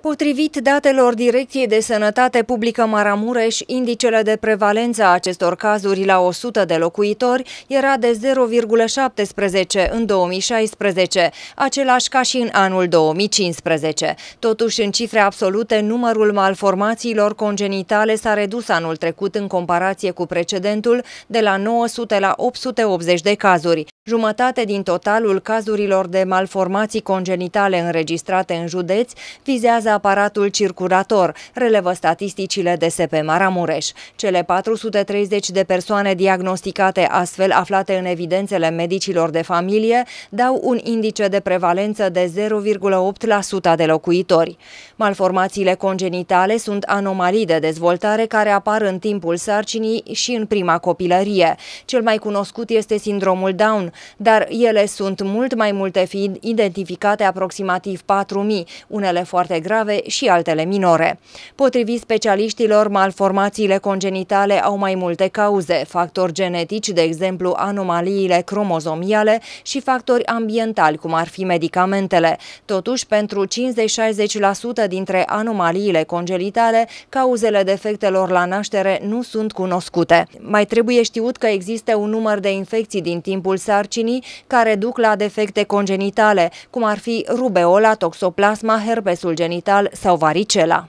Potrivit datelor Direcției de Sănătate Publică Maramureș, indicele de prevalență a acestor cazuri la 100 de locuitori era de 0,17 în 2016, același ca și în anul 2015. Totuși, în cifre absolute, numărul malformațiilor congenitale s-a redus anul trecut în comparație cu precedentul de la 900 la 880 de cazuri. Jumătate din totalul cazurilor de malformații congenitale înregistrate în județ vizează aparatul circulator, relevă statisticile de SP Maramureș. Cele 430 de persoane diagnosticate astfel aflate în evidențele medicilor de familie dau un indice de prevalență de 0,8% de locuitori. Malformațiile congenitale sunt anomalii de dezvoltare care apar în timpul sarcinii și în prima copilărie. Cel mai cunoscut este sindromul Down, dar ele sunt mult mai multe fiind identificate aproximativ 4.000, unele foarte grave și altele minore. Potrivit specialiștilor, malformațiile congenitale au mai multe cauze, factori genetici, de exemplu anomaliile cromozomiale și factori ambientali, cum ar fi medicamentele. Totuși, pentru 50-60% dintre anomaliile congenitale, cauzele defectelor la naștere nu sunt cunoscute. Mai trebuie știut că există un număr de infecții din timpul sarcinii sarcinii care duc la defecte congenitale, cum ar fi rubeola, toxoplasma, herpesul genital sau varicela.